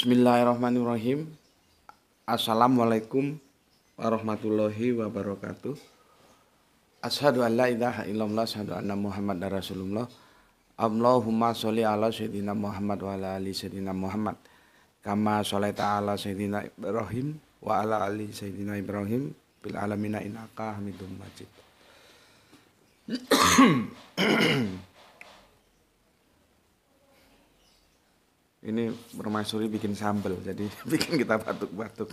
Bismillahirrahmanirrahim. Assalamualaikum warahmatullahi wabarakatuh. Ashadu an la ilaha illallah, ashadu anna Muhammad Rasulullah. Allahumma sholli ala sayyidina Muhammad wa ala ali sayyidina Muhammad. Kama sholaita taala sayyidina Ibrahim wa ala ali sayyidina Ibrahim bil alamina inaka hamidun Majid. ini permaisuri bikin sambel jadi bikin kita batuk-batuk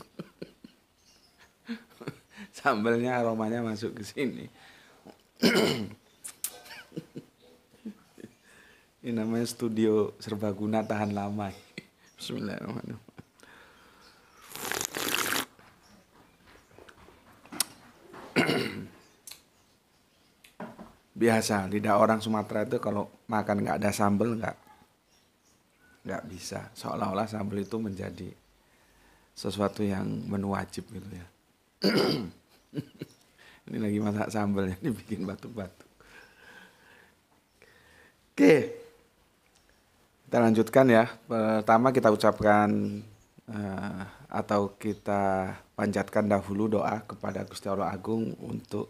sambelnya aromanya masuk ke sini ini namanya studio serbaguna tahan lama Bismillahirrahmanirrahim biasa lidah orang Sumatera itu kalau makan nggak ada sambel nggak nggak bisa seolah-olah sambel itu menjadi sesuatu yang menu wajib gitu ya ini lagi masak sambalnya dibikin batuk-batuk oke kita lanjutkan ya pertama kita ucapkan eh, atau kita panjatkan dahulu doa kepada Gusti Allah Agung untuk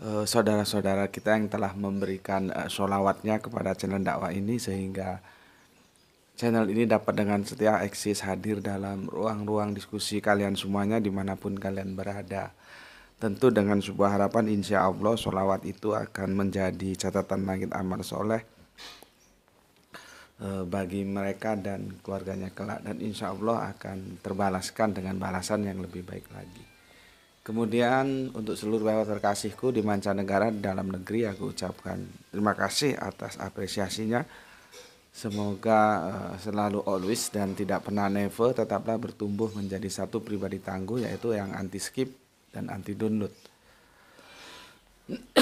eh, saudara-saudara kita yang telah memberikan eh, sholawatnya kepada channel dakwah ini sehingga channel ini dapat dengan setia eksis hadir dalam ruang-ruang diskusi kalian semuanya dimanapun kalian berada. Tentu dengan sebuah harapan insya Allah sholawat itu akan menjadi catatan langit amal soleh eh, bagi mereka dan keluarganya kelak dan insya Allah akan terbalaskan dengan balasan yang lebih baik lagi. Kemudian untuk seluruh lewat terkasihku di mancanegara dalam negeri aku ucapkan terima kasih atas apresiasinya Semoga eh, selalu always dan tidak pernah never tetaplah bertumbuh menjadi satu pribadi tangguh yaitu yang anti skip dan anti download.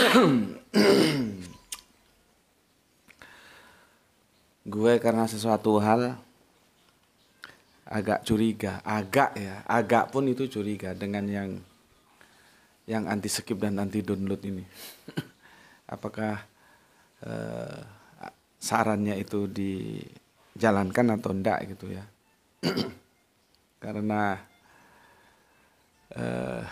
gue karena sesuatu hal agak curiga, agak ya, agak pun itu curiga dengan yang yang anti skip dan anti download ini. Apakah uh, sarannya itu dijalankan atau enggak gitu ya karena eh,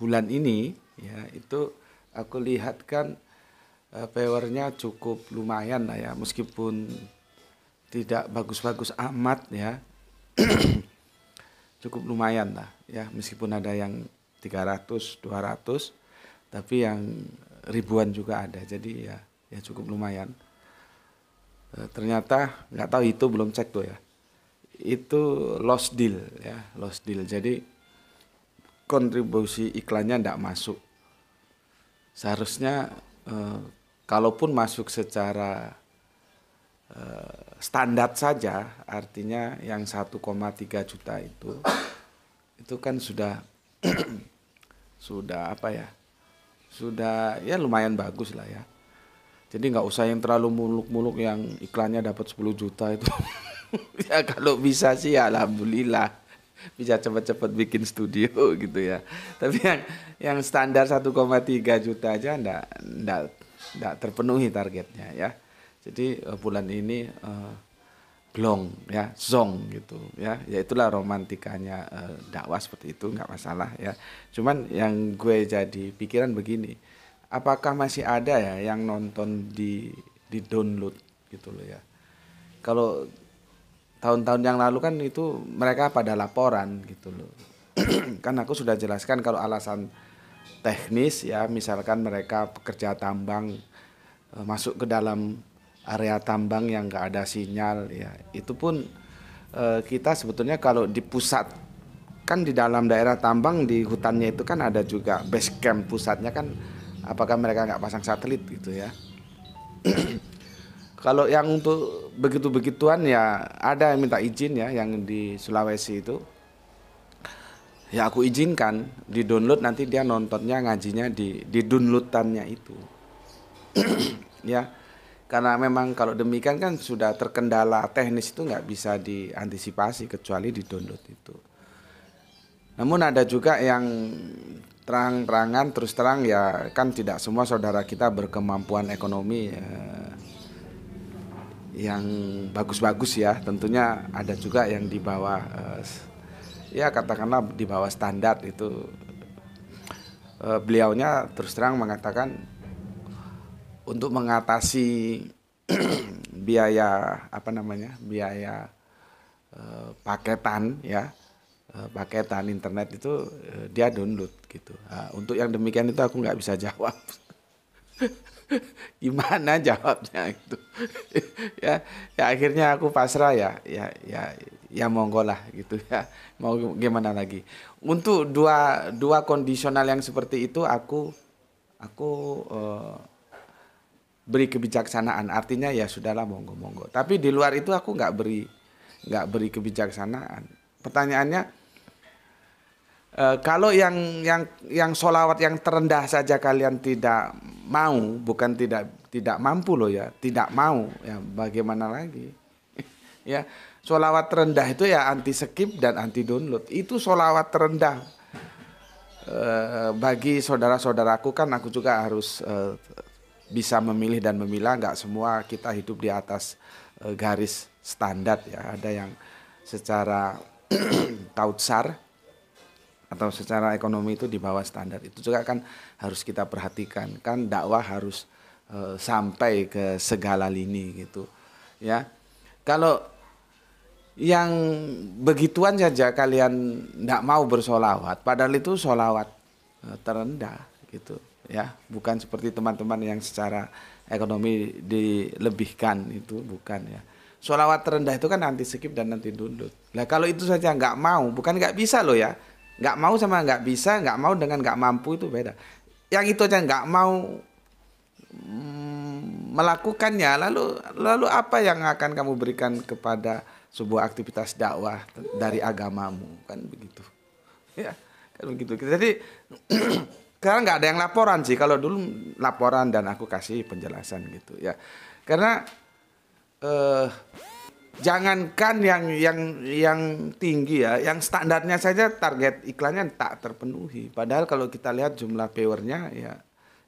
bulan ini ya itu aku lihat kan eh, powernya cukup lumayan lah ya meskipun tidak bagus-bagus amat ya cukup lumayan lah ya meskipun ada yang 300 200 tapi yang ribuan juga ada jadi ya ya cukup lumayan Eh, ternyata nggak tahu itu belum cek tuh ya itu lost deal ya lost deal jadi kontribusi iklannya tidak masuk seharusnya eh, kalaupun masuk secara eh, standar saja artinya yang 1,3 juta itu itu kan sudah sudah apa ya sudah ya lumayan bagus lah ya jadi nggak usah yang terlalu muluk-muluk yang iklannya dapat 10 juta itu. ya kalau bisa sih ya alhamdulillah bisa cepat-cepat bikin studio gitu ya. Tapi yang yang standar 1,3 juta aja ndak ndak ndak terpenuhi targetnya ya. Jadi eh, bulan ini uh, eh, glong ya, zong gitu ya. Ya itulah romantikanya uh, dakwah seperti itu nggak masalah ya. Cuman yang gue jadi pikiran begini apakah masih ada ya yang nonton di di download gitu loh ya kalau tahun-tahun yang lalu kan itu mereka pada laporan gitu loh kan aku sudah jelaskan kalau alasan teknis ya misalkan mereka pekerja tambang eh, masuk ke dalam area tambang yang nggak ada sinyal ya itu pun eh, kita sebetulnya kalau di pusat kan di dalam daerah tambang di hutannya itu kan ada juga base camp pusatnya kan apakah mereka nggak pasang satelit gitu ya kalau yang untuk begitu begituan ya ada yang minta izin ya yang di Sulawesi itu ya aku izinkan di download nanti dia nontonnya ngajinya di di downloadannya itu ya karena memang kalau demikian kan sudah terkendala teknis itu nggak bisa diantisipasi kecuali di download itu. Namun ada juga yang terang-terangan terus terang ya kan tidak semua saudara kita berkemampuan ekonomi eh, yang bagus-bagus ya tentunya ada juga yang di bawah eh, ya katakanlah di bawah standar itu eh, beliaunya terus terang mengatakan untuk mengatasi biaya apa namanya biaya eh, paketan ya Eh, paketan internet itu eh, dia download gitu. Nah, untuk yang demikian itu aku nggak bisa jawab. Gimana jawabnya itu? ya, ya akhirnya aku pasrah ya, ya, ya, ya monggo lah gitu ya. Mau gimana lagi? Untuk dua dua kondisional yang seperti itu aku aku eh, beri kebijaksanaan. Artinya ya sudahlah monggo monggo. Tapi di luar itu aku nggak beri nggak beri kebijaksanaan. Pertanyaannya e, kalau yang yang yang solawat yang terendah saja kalian tidak mau, bukan tidak tidak mampu loh ya, tidak mau ya bagaimana lagi? ya solawat terendah itu ya anti skip dan anti download. Itu solawat terendah e, bagi saudara-saudaraku kan aku juga harus e, bisa memilih dan memilah. Nggak semua kita hidup di atas garis standar ya. Ada yang secara tautsar atau secara ekonomi itu di bawah standar itu juga kan harus kita perhatikan kan dakwah harus uh, sampai ke segala lini gitu ya kalau yang begituan saja kalian tidak mau bersolawat padahal itu solawat uh, terendah gitu ya bukan seperti teman-teman yang secara ekonomi dilebihkan itu bukan ya solawat terendah itu kan nanti skip dan nanti dundut lah kalau itu saja nggak mau bukan nggak bisa loh ya nggak mau sama nggak bisa nggak mau dengan nggak mampu itu beda yang itu aja nggak mau mm, melakukannya lalu lalu apa yang akan kamu berikan kepada sebuah aktivitas dakwah dari agamamu kan begitu ya kan begitu jadi sekarang nggak ada yang laporan sih kalau dulu laporan dan aku kasih penjelasan gitu ya karena eh, jangankan yang yang yang tinggi ya, yang standarnya saja target iklannya tak terpenuhi. Padahal kalau kita lihat jumlah viewernya ya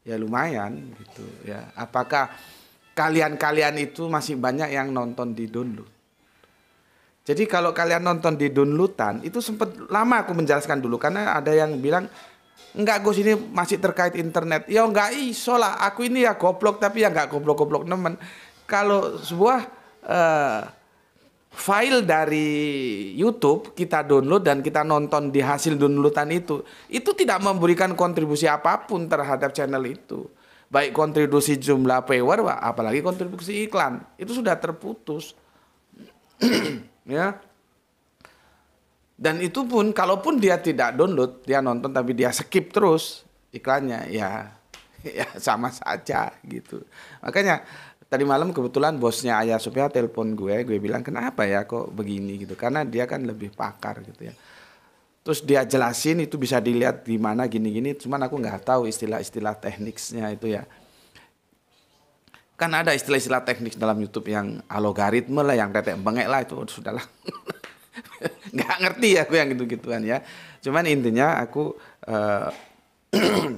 ya lumayan gitu ya. Apakah kalian-kalian itu masih banyak yang nonton di download? Jadi kalau kalian nonton di downloadan itu sempat lama aku menjelaskan dulu karena ada yang bilang enggak Gus ini masih terkait internet. Ya enggak iso lah aku ini ya goblok tapi ya enggak goblok-goblok nemen. Kalau sebuah uh, file dari YouTube kita download dan kita nonton di hasil downloadan itu, itu tidak memberikan kontribusi apapun terhadap channel itu. Baik kontribusi jumlah viewer, apalagi kontribusi iklan, itu sudah terputus. ya. Dan itu pun kalaupun dia tidak download, dia nonton tapi dia skip terus iklannya, ya ya sama saja gitu. Makanya tadi malam kebetulan bosnya ayah supaya telepon gue gue bilang kenapa ya kok begini gitu karena dia kan lebih pakar gitu ya terus dia jelasin itu bisa dilihat di mana gini-gini cuman aku nggak tahu istilah-istilah tekniknya itu ya kan ada istilah-istilah teknik dalam YouTube yang algoritme lah yang tetek bengek lah itu sudahlah Gak ngerti ya aku yang gitu-gituan ya cuman intinya aku uh,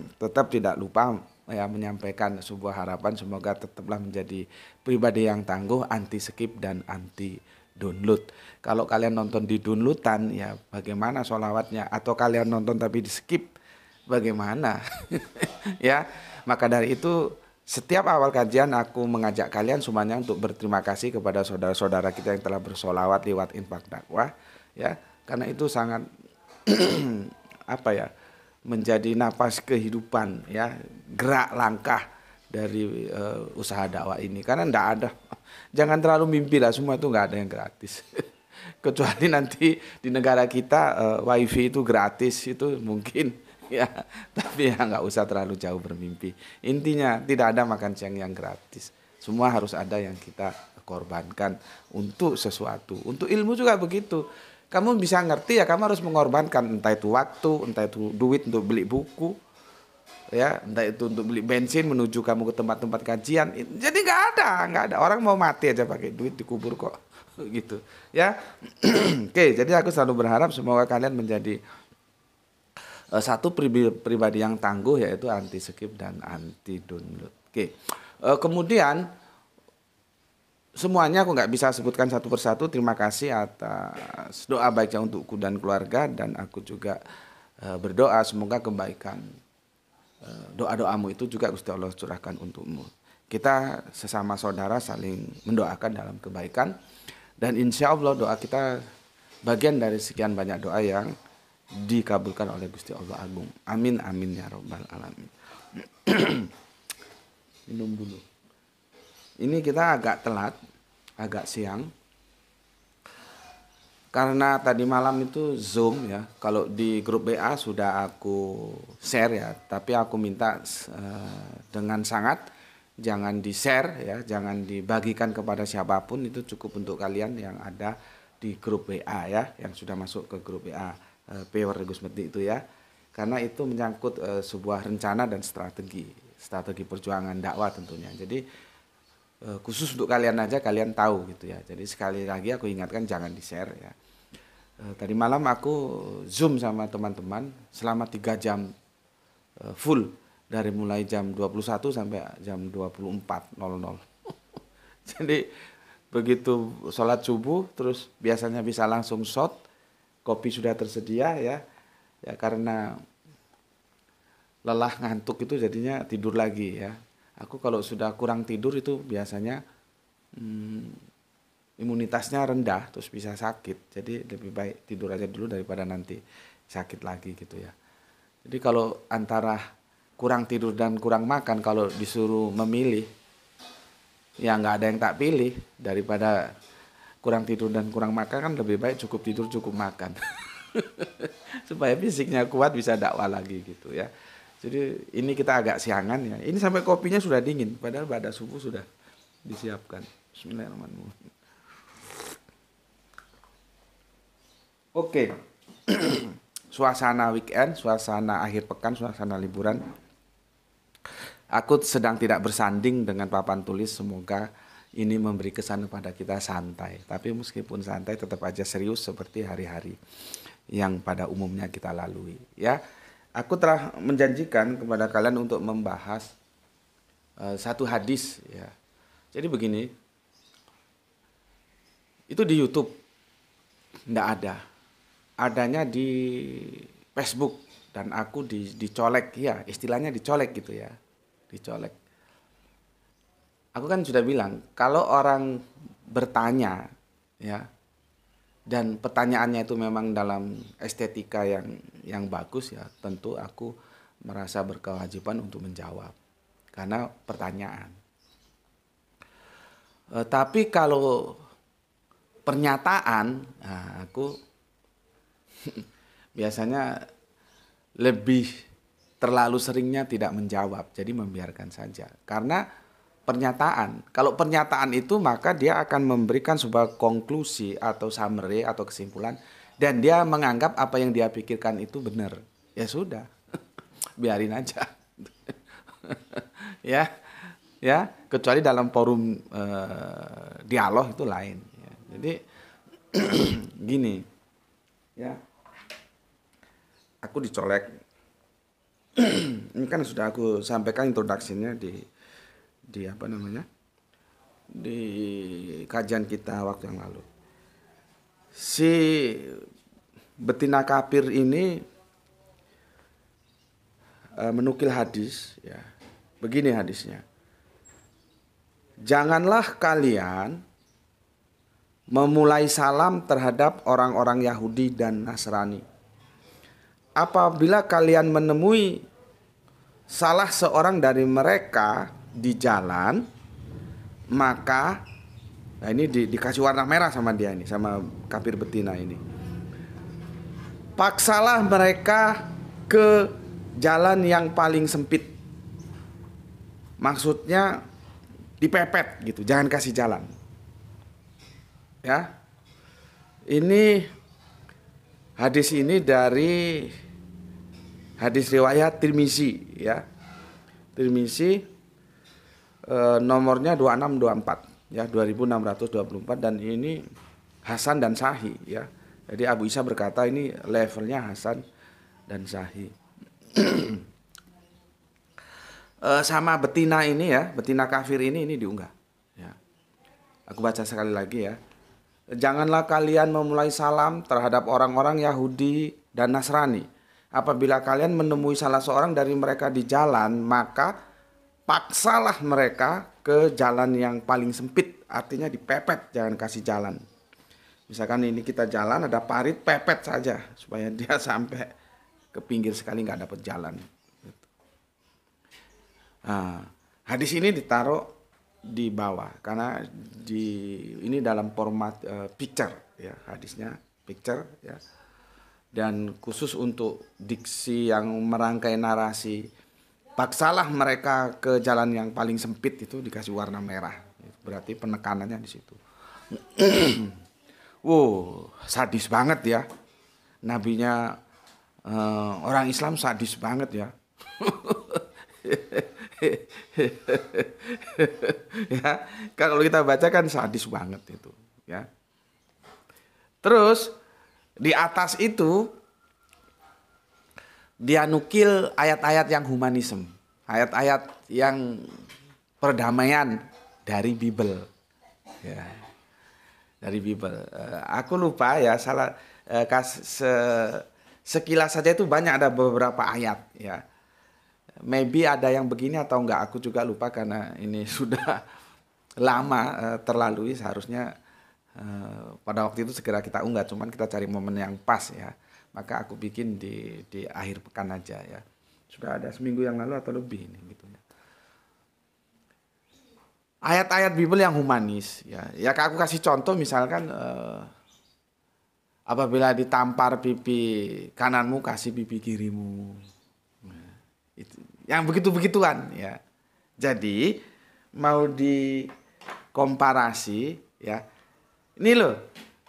tetap tidak lupa ya menyampaikan sebuah harapan semoga tetaplah menjadi pribadi yang tangguh, anti skip dan anti download. Kalau kalian nonton di downloadan ya bagaimana solawatnya atau kalian nonton tapi di skip bagaimana ya maka dari itu setiap awal kajian aku mengajak kalian semuanya untuk berterima kasih kepada saudara-saudara kita yang telah bersolawat lewat infak dakwah ya karena itu sangat apa ya menjadi napas kehidupan ya gerak langkah dari uh, usaha dakwah ini karena tidak ada jangan terlalu mimpi lah semua itu nggak ada yang gratis kecuali nanti di negara kita uh, wifi itu gratis itu mungkin ya tapi ya nggak usah terlalu jauh bermimpi intinya tidak ada makan siang yang gratis semua harus ada yang kita korbankan untuk sesuatu untuk ilmu juga begitu kamu bisa ngerti ya kamu harus mengorbankan entah itu waktu entah itu duit untuk beli buku ya entah itu untuk beli bensin menuju kamu ke tempat-tempat kajian jadi nggak ada nggak ada orang mau mati aja pakai duit dikubur kok gitu ya oke jadi aku selalu berharap semoga kalian menjadi uh, satu pribadi, pribadi yang tangguh yaitu anti skip dan anti download oke uh, kemudian semuanya aku nggak bisa sebutkan satu persatu. Terima kasih atas doa baiknya untukku dan keluarga dan aku juga uh, berdoa semoga kebaikan uh, doa-doamu itu juga Gusti Allah curahkan untukmu. Kita sesama saudara saling mendoakan dalam kebaikan dan insya Allah doa kita bagian dari sekian banyak doa yang dikabulkan oleh Gusti Allah Agung. Amin amin ya robbal alamin. Minum dulu. Ini kita agak telat, agak siang. Karena tadi malam itu Zoom ya. Kalau di grup BA sudah aku share ya, tapi aku minta uh, dengan sangat jangan di-share ya, jangan dibagikan kepada siapapun itu cukup untuk kalian yang ada di grup Ba ya, yang sudah masuk ke grup Ba uh, eh, Power Medi itu ya. Karena itu menyangkut uh, sebuah rencana dan strategi, strategi perjuangan dakwah tentunya. Jadi Eh, khusus untuk kalian aja kalian tahu gitu ya. Jadi sekali lagi aku ingatkan jangan di share ya. Eh, tadi malam aku zoom sama teman-teman selama tiga jam eh, full dari mulai jam 21 sampai jam 24.00. Jadi begitu sholat subuh terus biasanya bisa langsung shot kopi sudah tersedia ya ya karena lelah ngantuk itu jadinya tidur lagi ya aku kalau sudah kurang tidur itu biasanya hmm, imunitasnya rendah terus bisa sakit jadi lebih baik tidur aja dulu daripada nanti sakit lagi gitu ya jadi kalau antara kurang tidur dan kurang makan kalau disuruh memilih ya nggak ada yang tak pilih daripada kurang tidur dan kurang makan kan lebih baik cukup tidur cukup makan supaya fisiknya kuat bisa dakwah lagi gitu ya jadi ini kita agak siangan ya. Ini sampai kopinya sudah dingin, padahal pada subuh sudah disiapkan. Bismillahirrahmanirrahim. Oke. suasana weekend, suasana akhir pekan, suasana liburan. Aku sedang tidak bersanding dengan papan tulis, semoga ini memberi kesan kepada kita santai. Tapi meskipun santai tetap aja serius seperti hari-hari yang pada umumnya kita lalui, ya aku telah menjanjikan kepada kalian untuk membahas uh, satu hadis ya. Jadi begini, itu di YouTube tidak ada, adanya di Facebook dan aku di, dicolek ya, istilahnya dicolek gitu ya, dicolek. Aku kan sudah bilang kalau orang bertanya ya dan pertanyaannya itu memang dalam estetika yang yang bagus ya tentu aku merasa berkewajiban untuk menjawab karena pertanyaan e, tapi kalau pernyataan nah aku biasanya lebih terlalu seringnya tidak menjawab jadi membiarkan saja karena pernyataan. Kalau pernyataan itu maka dia akan memberikan sebuah konklusi atau summary atau kesimpulan dan dia menganggap apa yang dia pikirkan itu benar. Ya sudah. Biarin aja. ya. Ya, kecuali dalam forum eh, dialog itu lain Jadi gini. Ya. Aku dicolek ini kan sudah aku sampaikan introduksinya di di apa namanya di kajian kita waktu yang lalu si betina kapir ini e, menukil hadis ya begini hadisnya janganlah kalian memulai salam terhadap orang-orang Yahudi dan Nasrani apabila kalian menemui salah seorang dari mereka di jalan maka nah ini di, dikasih warna merah sama dia ini sama kafir betina ini paksalah mereka ke jalan yang paling sempit maksudnya dipepet gitu jangan kasih jalan ya ini hadis ini dari hadis riwayat Tirmizi ya Tirmizi e, nomornya 2624 ya 2624 dan ini Hasan dan Sahi ya. Jadi Abu Isa berkata ini levelnya Hasan dan Sahi. e, eh, sama betina ini ya, betina kafir ini ini diunggah. Ya. Aku baca sekali lagi ya. Janganlah kalian memulai salam terhadap orang-orang Yahudi dan Nasrani. Apabila kalian menemui salah seorang dari mereka di jalan, maka paksalah mereka ke jalan yang paling sempit, artinya dipepet, jangan kasih jalan. Misalkan ini kita jalan ada parit, pepet saja supaya dia sampai ke pinggir sekali nggak dapat jalan. Nah, hadis ini ditaruh di bawah karena di ini dalam format uh, picture ya hadisnya picture ya dan khusus untuk diksi yang merangkai narasi paksalah mereka ke jalan yang paling sempit itu dikasih warna merah berarti penekanannya di situ wow sadis banget ya nabinya uh, orang Islam sadis banget ya ya kalau kita baca kan sadis banget itu ya terus di atas itu dia nukil ayat-ayat yang humanisme, ayat-ayat yang perdamaian dari Bible. Ya. Dari Bible. Uh, aku lupa ya salah uh, kas, se, sekilas saja itu banyak ada beberapa ayat ya. Maybe ada yang begini atau enggak aku juga lupa karena ini sudah lama uh, terlalui seharusnya uh, pada waktu itu segera kita unggah cuman kita cari momen yang pas ya maka aku bikin di di akhir pekan aja ya sudah ada seminggu yang lalu atau lebih ini gitu ya ayat-ayat Bible yang humanis ya ya aku kasih contoh misalkan eh, apabila ditampar pipi kananmu kasih pipi kirimu nah, itu yang begitu begituan ya jadi mau dikomparasi ya ini loh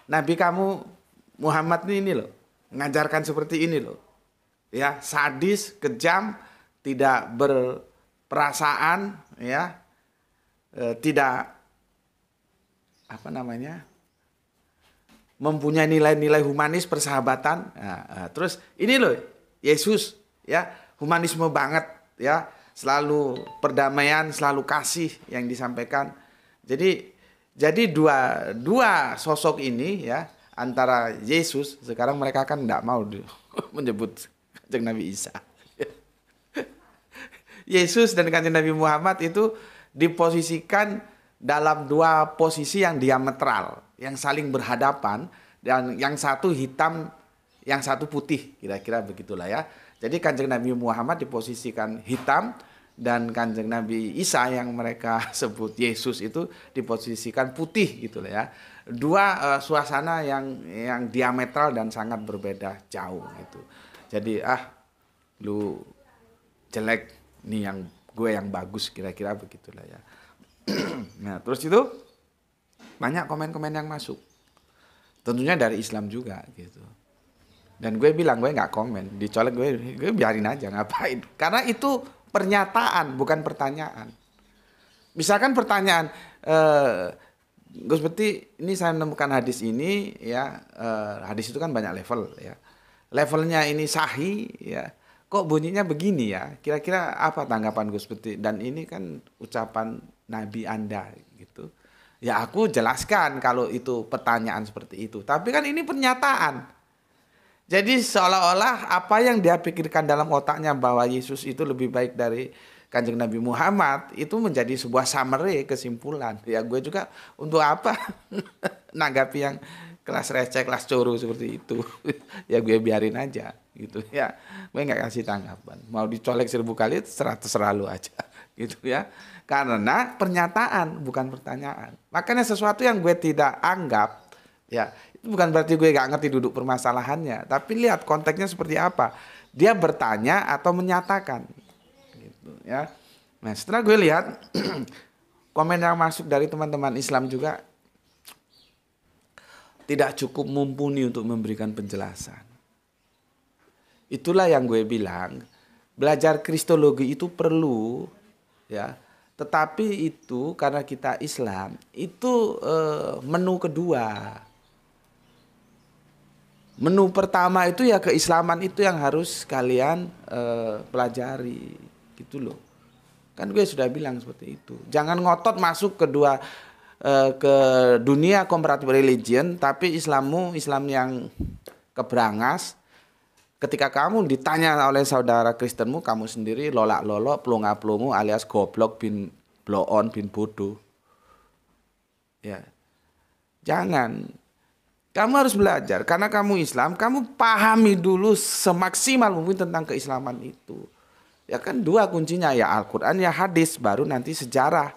nabi kamu Muhammad ini, ini loh ngajarkan seperti ini loh. Ya, sadis, kejam, tidak berperasaan, ya. E, tidak apa namanya? mempunyai nilai-nilai humanis persahabatan. nah, e, terus ini loh Yesus ya, humanisme banget ya, selalu perdamaian, selalu kasih yang disampaikan. Jadi jadi dua dua sosok ini ya antara Yesus sekarang mereka kan tidak mau menyebut kanjeng Nabi Isa Yesus dan kanjeng Nabi Muhammad itu diposisikan dalam dua posisi yang diametral yang saling berhadapan dan yang satu hitam yang satu putih kira-kira begitulah ya jadi kanjeng Nabi Muhammad diposisikan hitam dan kanjeng Nabi Isa yang mereka sebut Yesus itu diposisikan putih gitulah ya dua uh, suasana yang yang diametral dan sangat berbeda jauh gitu jadi ah lu jelek nih yang gue yang bagus kira-kira begitulah ya nah terus itu banyak komen-komen yang masuk tentunya dari Islam juga gitu dan gue bilang gue nggak komen dicolek gue gue biarin aja ngapain karena itu pernyataan bukan pertanyaan misalkan pertanyaan eh, Gus Beti, ini saya menemukan hadis ini ya eh, hadis itu kan banyak level ya. Levelnya ini sahi ya. Kok bunyinya begini ya? Kira-kira apa tanggapan Gus Beti? Dan ini kan ucapan Nabi Anda gitu. Ya aku jelaskan kalau itu pertanyaan seperti itu. Tapi kan ini pernyataan. Jadi seolah-olah apa yang dia pikirkan dalam otaknya bahwa Yesus itu lebih baik dari kanjeng Nabi Muhammad itu menjadi sebuah summary kesimpulan ya gue juga untuk apa nanggapi yang kelas receh kelas coro seperti itu ya gue biarin aja gitu ya gue nggak kasih tanggapan mau dicolek seribu kali seratus selalu aja gitu ya karena pernyataan bukan pertanyaan makanya sesuatu yang gue tidak anggap ya itu bukan berarti gue gak ngerti duduk permasalahannya tapi lihat konteksnya seperti apa dia bertanya atau menyatakan ya. Nah setelah gue lihat komen yang masuk dari teman-teman Islam juga tidak cukup mumpuni untuk memberikan penjelasan. Itulah yang gue bilang belajar kristologi itu perlu ya tetapi itu karena kita Islam itu eh, menu kedua menu pertama itu ya keislaman itu yang harus kalian eh, pelajari gitu loh kan gue sudah bilang seperti itu jangan ngotot masuk ke dua eh, ke dunia komparatif religion tapi Islammu Islam yang keberangas ketika kamu ditanya oleh saudara Kristenmu kamu sendiri lolak lolok pelunga pelungu alias goblok bin bloon bin bodoh ya jangan kamu harus belajar karena kamu Islam, kamu pahami dulu semaksimal mungkin tentang keislaman itu. Ya kan dua kuncinya ya Al-Quran ya hadis baru nanti sejarah.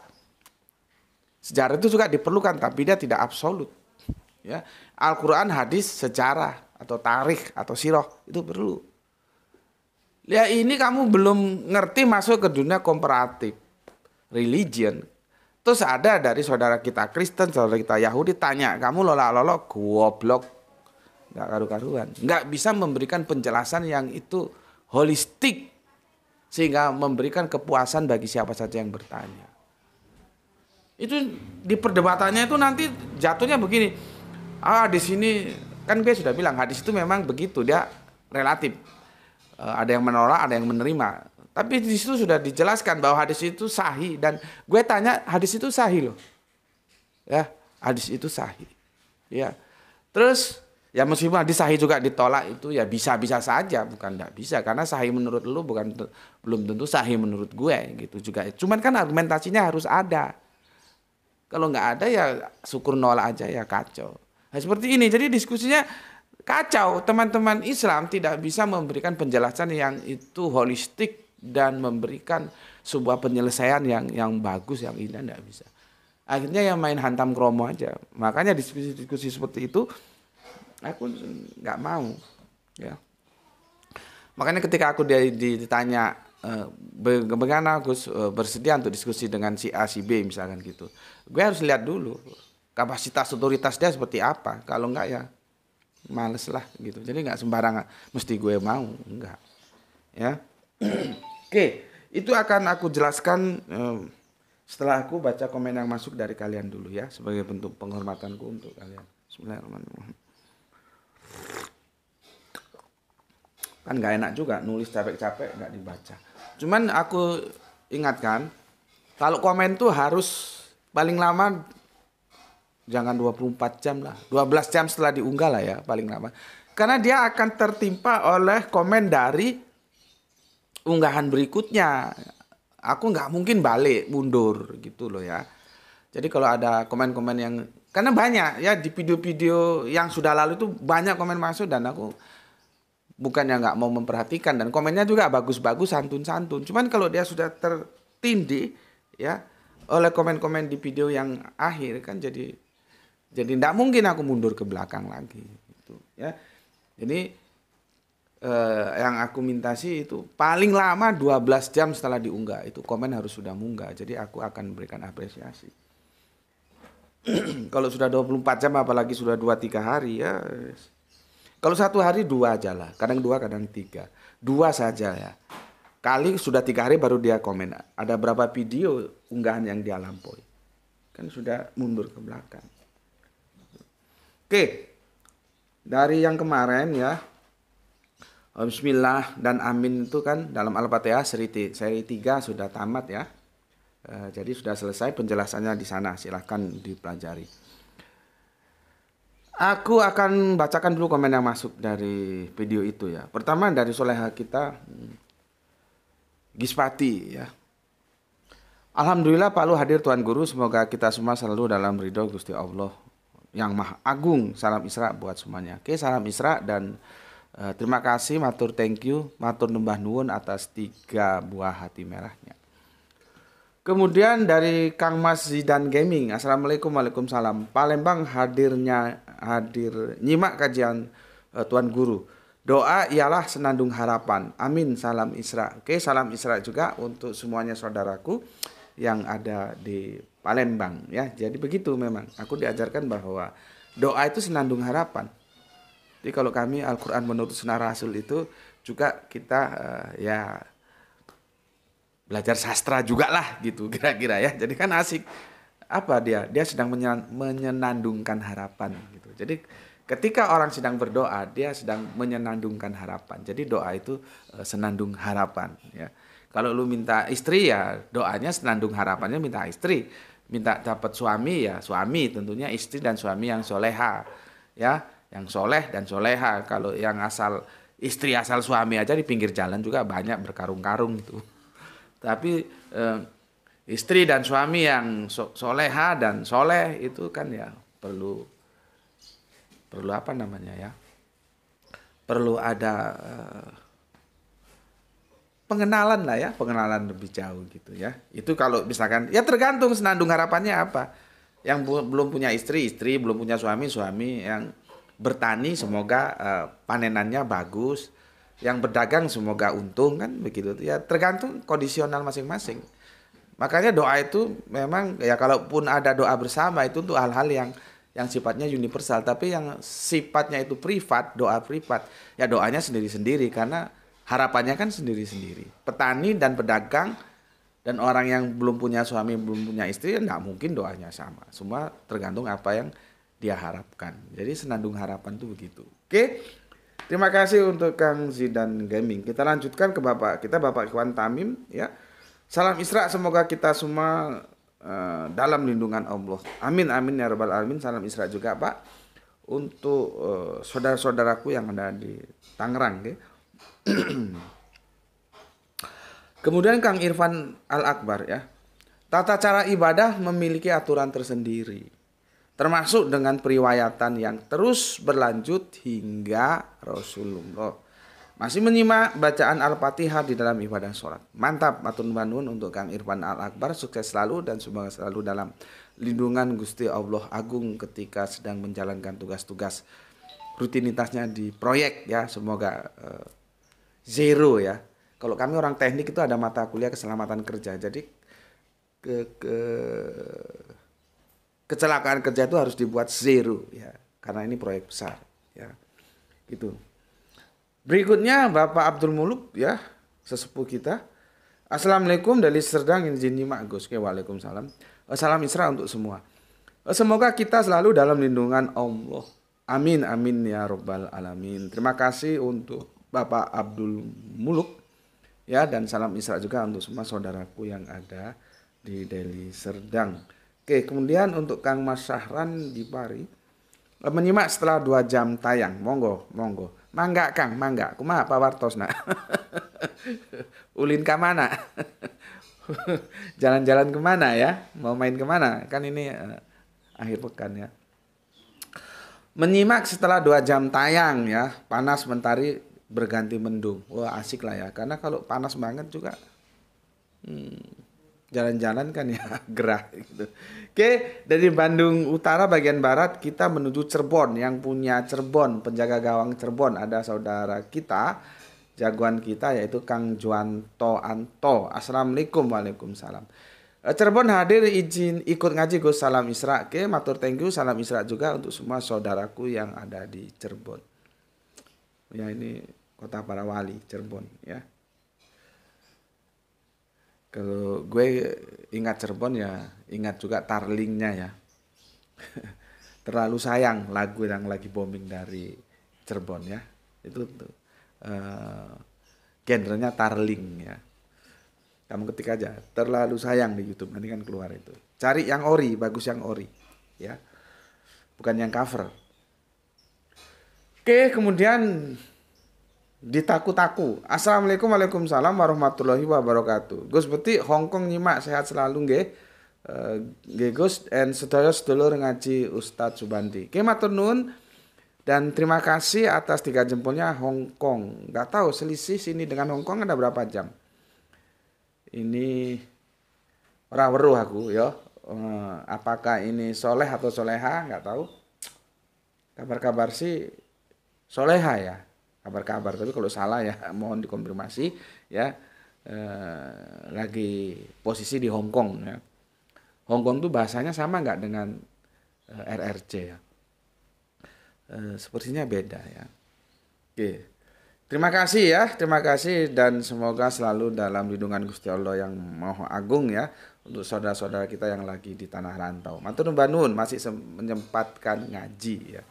Sejarah itu juga diperlukan tapi dia tidak absolut. Ya, Al-Quran, hadis, sejarah atau tarikh atau siroh itu perlu. Ya ini kamu belum ngerti masuk ke dunia komparatif religion. Terus ada dari saudara kita Kristen, saudara kita Yahudi tanya, kamu lolak-lolok goblok. Nggak karu-karuan. Nggak bisa memberikan penjelasan yang itu holistik sehingga memberikan kepuasan bagi siapa saja yang bertanya. Itu di perdebatannya itu nanti jatuhnya begini. Ah di sini kan gue sudah bilang hadis itu memang begitu dia relatif. Eh, ada yang menolak, ada yang menerima. Tapi di situ sudah dijelaskan bahwa hadis itu sahih dan gue tanya hadis itu sahih loh. Ya, hadis itu sahih. Ya. Terus ya meskipun hadis sahih juga ditolak itu ya bisa-bisa saja bukan tidak bisa karena sahih menurut lu bukan belum tentu sahih menurut gue gitu juga cuman kan argumentasinya harus ada kalau nggak ada ya syukur nolak aja ya kacau nah, seperti ini jadi diskusinya kacau teman-teman Islam tidak bisa memberikan penjelasan yang itu holistik dan memberikan sebuah penyelesaian yang yang bagus yang indah tidak bisa akhirnya yang main hantam kromo aja makanya diskusi-diskusi seperti itu aku nggak mau ya makanya ketika aku ditanya eh, bagaimana aku eh, bersedia untuk diskusi dengan si A si B misalkan gitu gue harus lihat dulu kapasitas otoritas dia seperti apa kalau nggak ya males lah gitu jadi nggak sembarangan mesti gue mau nggak, ya oke itu akan aku jelaskan eh, setelah aku baca komen yang masuk dari kalian dulu ya sebagai bentuk penghormatanku untuk kalian Bismillahirrahmanirrahim kan nggak enak juga nulis capek-capek nggak dibaca cuman aku ingatkan kalau komen tuh harus paling lama jangan 24 jam lah 12 jam setelah diunggah lah ya paling lama karena dia akan tertimpa oleh komen dari unggahan berikutnya aku nggak mungkin balik mundur gitu loh ya jadi kalau ada komen-komen yang karena banyak ya di video-video yang sudah lalu itu banyak komen masuk dan aku bukannya nggak mau memperhatikan dan komennya juga bagus-bagus santun-santun cuman kalau dia sudah tertindih ya oleh komen-komen di video yang akhir kan jadi jadi tidak mungkin aku mundur ke belakang lagi itu ya jadi eh, yang aku minta sih itu paling lama 12 jam setelah diunggah itu komen harus sudah munggah jadi aku akan memberikan apresiasi kalau sudah 24 jam apalagi sudah 2-3 hari ya. Kalau satu hari dua aja lah, kadang dua kadang tiga. Dua saja ya. Kali sudah tiga hari baru dia komen. Ada berapa video unggahan yang dia lampaui. Kan sudah mundur ke belakang. Oke, dari yang kemarin ya. Bismillah dan amin itu kan dalam Al-Fatihah seri, seri 3 sudah tamat ya. Eh, jadi sudah selesai penjelasannya di sana, silahkan dipelajari. Aku akan bacakan dulu komen yang masuk dari video itu ya. Pertama dari soleha kita hmm, Gispati ya. Alhamdulillah Pak Lu hadir Tuan Guru, semoga kita semua selalu dalam ridho Gusti Allah yang Maha Agung. Salam Isra buat semuanya. Oke, salam Isra dan uh, terima kasih matur thank you, matur nembah nuwun atas tiga buah hati merahnya. Kemudian dari Kang Mas Zidan Gaming, Assalamualaikum Waalaikumsalam. Palembang hadirnya hadir nyimak kajian uh, Tuan Guru. Doa ialah senandung harapan. Amin. Salam Isra. Oke, salam Isra juga untuk semuanya saudaraku yang ada di Palembang ya. Jadi begitu memang. Aku diajarkan bahwa doa itu senandung harapan. Jadi kalau kami Al-Qur'an menurut sunnah Rasul itu juga kita uh, ya belajar sastra juga lah gitu kira-kira ya. Jadi kan asik apa dia dia sedang menyenandungkan harapan gitu. Jadi ketika orang sedang berdoa dia sedang menyenandungkan harapan. Jadi doa itu eh, senandung harapan ya. Kalau lu minta istri ya doanya senandung harapannya minta istri. Minta dapat suami ya suami tentunya istri dan suami yang soleha ya yang soleh dan soleha. Kalau yang asal istri asal suami aja di pinggir jalan juga banyak berkarung-karung itu. Tapi eh, istri dan suami yang so soleha dan soleh itu kan ya perlu perlu apa namanya ya perlu ada eh, pengenalan lah ya pengenalan lebih jauh gitu ya itu kalau misalkan ya tergantung senandung harapannya apa yang bu belum punya istri istri belum punya suami suami yang bertani semoga eh, panenannya bagus yang berdagang semoga untung kan begitu ya tergantung kondisional masing-masing makanya doa itu memang ya kalaupun ada doa bersama itu untuk hal-hal yang yang sifatnya universal tapi yang sifatnya itu privat doa privat ya doanya sendiri-sendiri karena harapannya kan sendiri-sendiri petani dan pedagang dan orang yang belum punya suami belum punya istri ya nggak mungkin doanya sama semua tergantung apa yang dia harapkan jadi senandung harapan tuh begitu oke Terima kasih untuk Kang Zidan Gaming. Kita lanjutkan ke Bapak kita Bapak Iwan Tamim ya. Salam Isra semoga kita semua uh, dalam lindungan Allah. Amin amin ya rabbal alamin. Salam Isra juga Pak untuk uh, saudara-saudaraku yang ada di Tangerang ya. Kemudian Kang Irfan Al Akbar ya. Tata cara ibadah memiliki aturan tersendiri termasuk dengan periwayatan yang terus berlanjut hingga Rasulullah. Masih menyimak bacaan Al-Fatihah di dalam ibadah sholat. Mantap, Matun Banun untuk Kang Irfan Al-Akbar. Sukses selalu dan semoga selalu dalam lindungan Gusti Allah Agung ketika sedang menjalankan tugas-tugas rutinitasnya di proyek ya. Semoga uh, zero ya. Kalau kami orang teknik itu ada mata kuliah keselamatan kerja. Jadi ke, ke kecelakaan kerja itu harus dibuat zero ya karena ini proyek besar ya gitu berikutnya Bapak Abdul Muluk ya sesepuh kita Assalamualaikum dari Serdang izin Magus Gus Waalaikumsalam eh, salam Isra untuk semua eh, semoga kita selalu dalam lindungan Allah amin amin ya robbal alamin terima kasih untuk Bapak Abdul Muluk ya dan salam Isra juga untuk semua saudaraku yang ada di Deli Serdang Oke, kemudian untuk Kang Mas Syahran di Pari eh, menyimak setelah dua jam tayang. Monggo, monggo. Mangga Kang, mangga. Kuma Pak Wartos nak? Ulin ke mana? Jalan-jalan kemana ya? Mau main kemana? Kan ini uh, akhir pekan ya. Menyimak setelah dua jam tayang ya. Panas mentari berganti mendung. Wah asik lah ya. Karena kalau panas banget juga hmm, jalan-jalan kan ya gerah gitu. Oke, dari Bandung Utara bagian barat kita menuju Cirebon yang punya Cirebon, penjaga gawang Cirebon ada saudara kita jagoan kita yaitu Kang Juanto Anto. Assalamualaikum Waalaikumsalam. Eh, Cirebon hadir izin ikut ngaji Gus salam Isra. Oke, matur thank you salam Isra juga untuk semua saudaraku yang ada di Cirebon. Ya ini kota para wali Cirebon ya kalau gue ingat Cirebon ya ingat juga Tarlingnya ya terlalu sayang lagu yang lagi booming dari Cirebon ya itu uh, genrenya Tarling ya kamu ketik aja terlalu sayang di YouTube nanti kan keluar itu cari yang ori bagus yang ori ya bukan yang cover oke kemudian ditaku-taku. Assalamualaikum waalaikumsalam warahmatullahi wabarakatuh. Gus Beti Kong nyimak sehat selalu nggih. Eh, nggih Gus and sedaya sedulur ngaji Ustadz Subandi. Oke matur nuwun dan terima kasih atas tiga jempolnya Hong Kong. Nggak tahu selisih sini dengan Hong Kong ada berapa jam. Ini ora weruh aku ya. Uh, apakah ini soleh atau soleha nggak tahu. Kabar-kabar sih soleha ya kabar-kabar tapi kalau salah ya mohon dikonfirmasi ya eh, lagi posisi di Hong Kong ya Hong Kong tuh bahasanya sama nggak dengan eh, RRC ya eh, sepertinya beda ya oke terima kasih ya terima kasih dan semoga selalu dalam lindungan Gusti Allah yang Maha Agung ya untuk saudara-saudara kita yang lagi di tanah rantau matur nuwun masih menyempatkan ngaji ya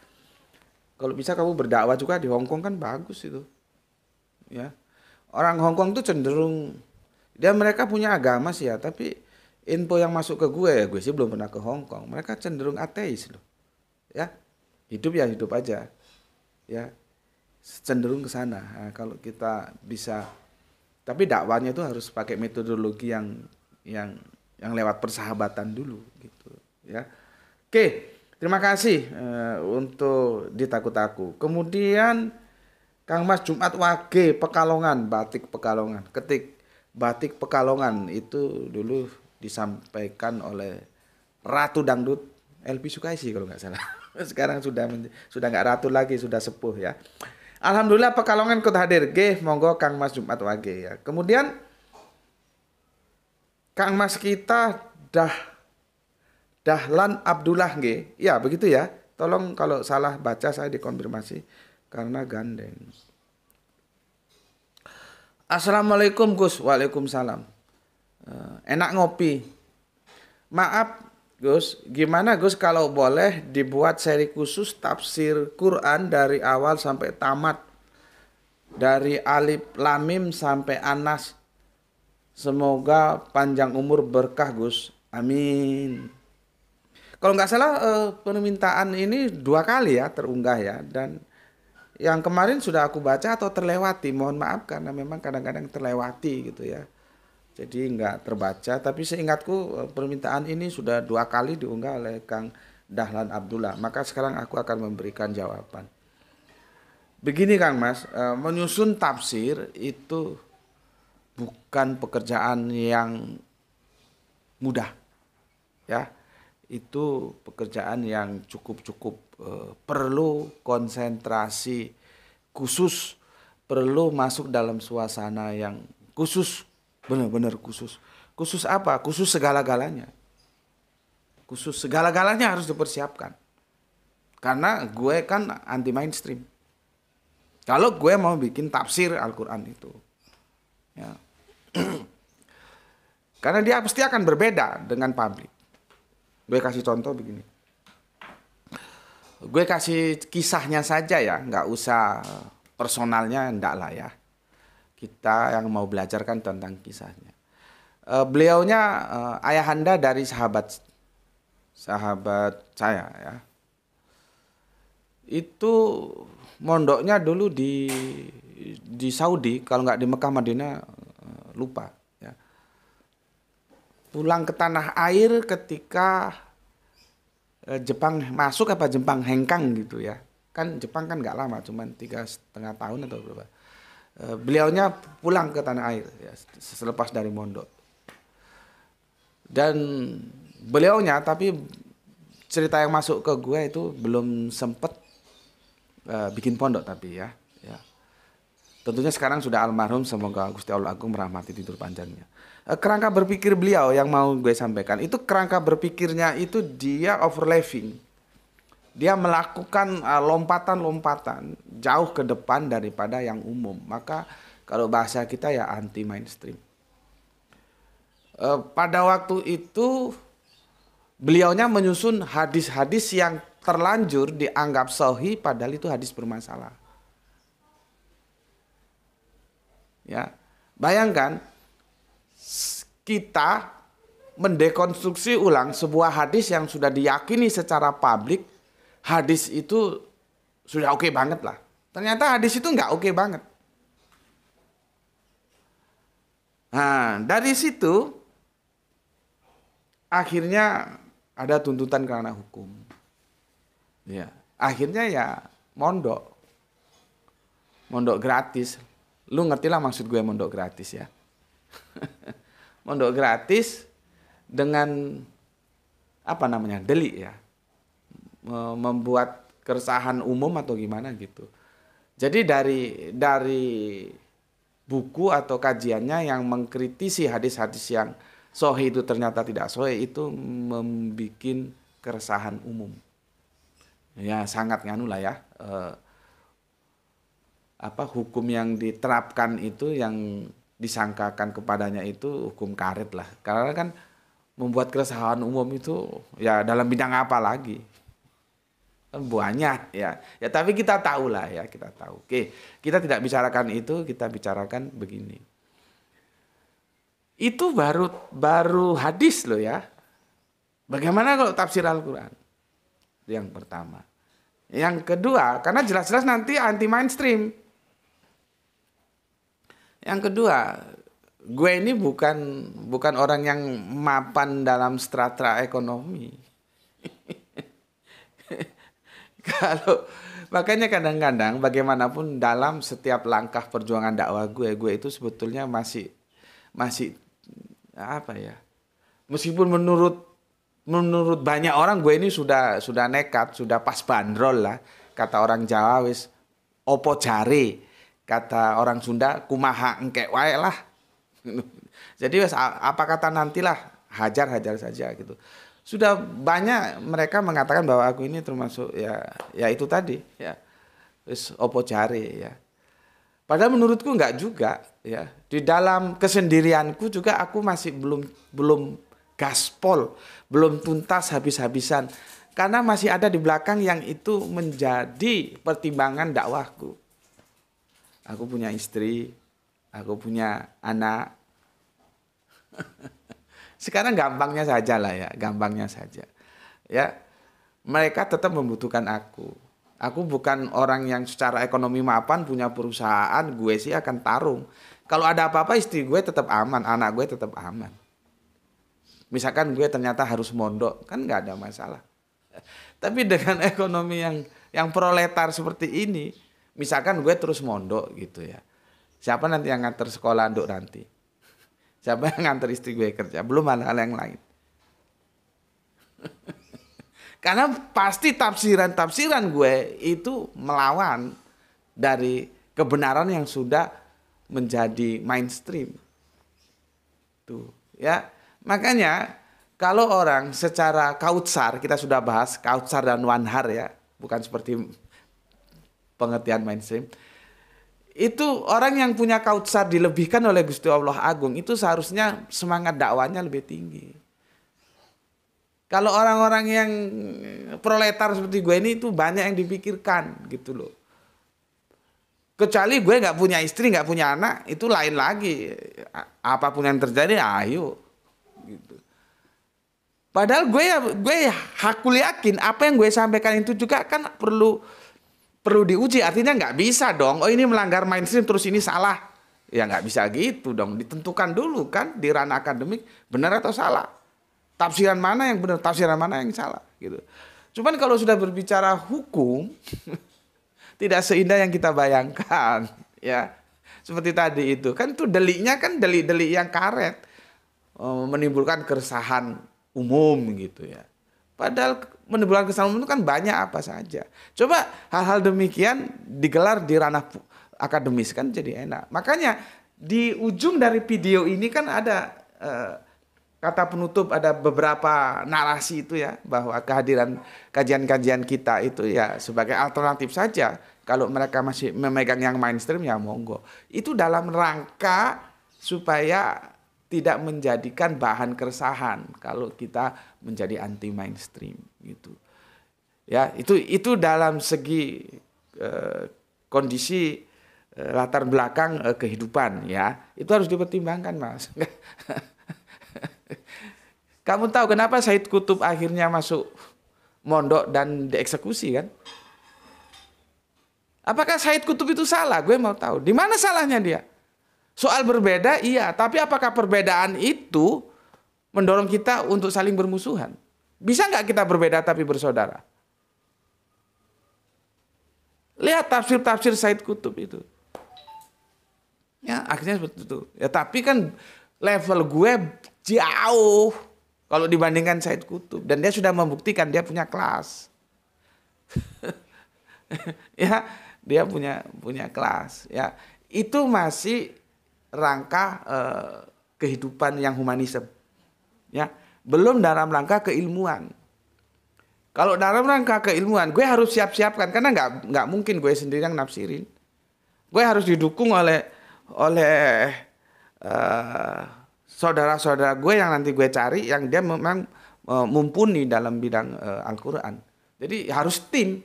kalau bisa kamu berdakwah juga di Hong Kong kan bagus itu. Ya. Orang Hong Kong tuh cenderung dia mereka punya agama sih ya, tapi info yang masuk ke gue ya, gue sih belum pernah ke Hong Kong. Mereka cenderung ateis loh. Ya. Hidup ya hidup aja. Ya. Cenderung ke sana. Nah, kalau kita bisa tapi dakwahnya itu harus pakai metodologi yang yang yang lewat persahabatan dulu gitu ya. Oke. Okay. Terima kasih uh, untuk ditakut aku. Kemudian Kang Mas Jumat Wage Pekalongan, batik Pekalongan. Ketik batik Pekalongan itu dulu disampaikan oleh Ratu Dangdut LP Sukaisi kalau nggak salah. Sekarang sudah sudah nggak ratu lagi, sudah sepuh ya. Alhamdulillah Pekalongan ikut hadir. G, monggo Kang Mas Jumat Wage ya. Kemudian Kang Mas kita dah Dahlan Abdullah G. Ya, begitu ya. Tolong kalau salah baca saya dikonfirmasi karena gandeng. Assalamualaikum Gus. Waalaikumsalam. Eh, enak ngopi. Maaf Gus, gimana Gus kalau boleh dibuat seri khusus tafsir Quran dari awal sampai tamat? Dari Alif Lamim sampai Anas. Semoga panjang umur berkah Gus. Amin kalau nggak salah uh, permintaan ini dua kali ya terunggah ya dan yang kemarin sudah aku baca atau terlewati mohon maaf karena memang kadang-kadang terlewati gitu ya jadi nggak terbaca tapi seingatku eh, permintaan ini sudah dua kali diunggah oleh Kang Dahlan Abdullah maka sekarang aku akan memberikan jawaban begini Kang Mas eh, menyusun tafsir itu bukan pekerjaan yang mudah ya itu pekerjaan yang cukup-cukup eh, perlu konsentrasi khusus, perlu masuk dalam suasana yang khusus, benar-benar khusus. Khusus apa? Khusus segala-galanya. Khusus segala-galanya harus dipersiapkan. Karena gue kan anti mainstream. Kalau gue mau bikin tafsir Al-Quran itu. Ya. Karena dia pasti akan berbeda dengan publik. Gue kasih contoh begini. Gue kasih kisahnya saja ya, nggak usah personalnya, enggak lah ya. Kita yang mau belajarkan tentang kisahnya. Uh, beliaunya uh, ayahanda dari sahabat sahabat saya ya. Itu mondoknya dulu di di Saudi, kalau nggak di Mekah Madinah eh, lupa pulang ke tanah air ketika eh, Jepang masuk apa Jepang hengkang gitu ya kan Jepang kan nggak lama cuman tiga setengah tahun atau berapa eh, beliaunya pulang ke tanah air ya, selepas dari Mondo dan beliaunya tapi cerita yang masuk ke gue itu belum sempet uh, bikin pondok tapi ya ya tentunya sekarang sudah almarhum semoga Gusti Allah Agung merahmati tidur panjangnya Eh, kerangka berpikir beliau yang mau gue sampaikan itu kerangka berpikirnya itu dia overlapping dia melakukan eh, lompatan-lompatan uh, jauh ke depan daripada yang umum maka kalau bahasa kita ya anti mainstream uh, eh, pada waktu itu beliaunya menyusun hadis-hadis yang terlanjur dianggap sohi padahal itu hadis bermasalah ya bayangkan kita mendekonstruksi ulang sebuah hadis yang sudah diyakini secara publik hadis itu sudah oke okay banget lah. Ternyata hadis itu nggak oke okay banget. Nah, dari situ akhirnya ada tuntutan karena hukum. Ya, akhirnya ya mondok. Mondok gratis. Lu ngerti lah maksud gue mondok gratis ya. mondok gratis dengan apa namanya delik ya membuat keresahan umum atau gimana gitu jadi dari dari buku atau kajiannya yang mengkritisi hadis-hadis yang sohi itu ternyata tidak sohi itu membuat keresahan umum ya sangat nganu lah ya eh, apa hukum yang diterapkan itu yang disangkakan kepadanya itu hukum karet lah. Karena kan membuat keresahan umum itu ya dalam bidang apa lagi? Kan banyak ya. Ya tapi kita tahu lah ya, kita tahu. Oke, kita tidak bicarakan itu, kita bicarakan begini. Itu baru baru hadis loh ya. Bagaimana kalau tafsir Al-Qur'an? Yang pertama. Yang kedua, karena jelas-jelas nanti anti mainstream yang kedua, gue ini bukan bukan orang yang mapan dalam strata ekonomi. Kalau makanya kadang-kadang bagaimanapun dalam setiap langkah perjuangan dakwah gue, gue itu sebetulnya masih masih apa ya? Meskipun menurut menurut banyak orang gue ini sudah sudah nekat, sudah pas bandrol lah kata orang Jawa wis opo jari kata orang Sunda kumaha engkek wae lah jadi apa kata nantilah hajar-hajar saja gitu sudah banyak mereka mengatakan bahwa aku ini termasuk ya ya itu tadi ya wis opo jari ya padahal menurutku enggak juga ya di dalam kesendirianku juga aku masih belum belum gaspol belum tuntas habis-habisan karena masih ada di belakang yang itu menjadi pertimbangan dakwahku aku punya istri, aku punya anak. Sekarang gampangnya saja lah ya, gampangnya saja. Ya, mereka tetap membutuhkan aku. Aku bukan orang yang secara ekonomi mapan punya perusahaan, gue sih akan tarung. Kalau ada apa-apa istri gue tetap aman, anak gue tetap aman. Misalkan gue ternyata harus mondok, kan nggak ada masalah. Tapi dengan ekonomi yang yang proletar seperti ini, misalkan gue terus mondok gitu ya siapa nanti yang nganter sekolah untuk nanti siapa yang nganter istri gue kerja belum ada hal yang lain karena pasti tafsiran-tafsiran gue itu melawan dari kebenaran yang sudah menjadi mainstream tuh ya makanya kalau orang secara kautsar kita sudah bahas kautsar dan wanhar ya bukan seperti pengertian mainstream itu orang yang punya kautsar dilebihkan oleh Gusti Allah Agung itu seharusnya semangat dakwanya lebih tinggi. Kalau orang-orang yang proletar seperti gue ini itu banyak yang dipikirkan gitu loh. Kecuali gue nggak punya istri, nggak punya anak, itu lain lagi. Apapun yang terjadi, ayo. Gitu. Padahal gue ya, gue ya hakul yakin apa yang gue sampaikan itu juga kan perlu perlu diuji artinya nggak bisa dong oh ini melanggar mainstream terus ini salah ya nggak bisa gitu dong ditentukan dulu kan di ranah akademik benar atau salah tafsiran mana yang benar tafsiran mana yang salah gitu cuman kalau sudah berbicara hukum tidak seindah yang kita bayangkan ya seperti tadi itu kan tuh deliknya kan delik-delik yang karet oh, menimbulkan keresahan umum gitu ya padahal menimbulkan kesalahan itu kan banyak apa saja. Coba hal-hal demikian digelar di ranah akademis kan jadi enak. Makanya di ujung dari video ini kan ada eh, kata penutup ada beberapa narasi itu ya bahwa kehadiran kajian-kajian kita itu ya sebagai alternatif saja. Kalau mereka masih memegang yang mainstream ya monggo. Itu dalam rangka supaya tidak menjadikan bahan keresahan kalau kita menjadi anti mainstream gitu ya itu itu dalam segi uh, kondisi uh, latar belakang uh, kehidupan ya itu harus dipertimbangkan mas kamu tahu kenapa Said Kutub akhirnya masuk mondok dan dieksekusi kan apakah Said Kutub itu salah gue mau tahu di mana salahnya dia soal berbeda iya tapi apakah perbedaan itu mendorong kita untuk saling bermusuhan bisa nggak kita berbeda tapi bersaudara? Lihat tafsir-tafsir Said Kutub itu. Ya, akhirnya seperti itu. Ya, tapi kan level gue jauh kalau dibandingkan Said Kutub dan dia sudah membuktikan dia punya kelas. ya, dia punya punya kelas, ya. Itu masih rangka eh, kehidupan yang humanisme. Ya. Belum dalam rangka keilmuan. Kalau dalam rangka keilmuan, gue harus siap-siapkan karena nggak nggak mungkin gue sendiri yang nafsirin. Gue harus didukung oleh oleh uh, saudara-saudara gue yang nanti gue cari yang dia memang uh, mumpuni dalam bidang uh, Al-Qur'an. Jadi harus tim.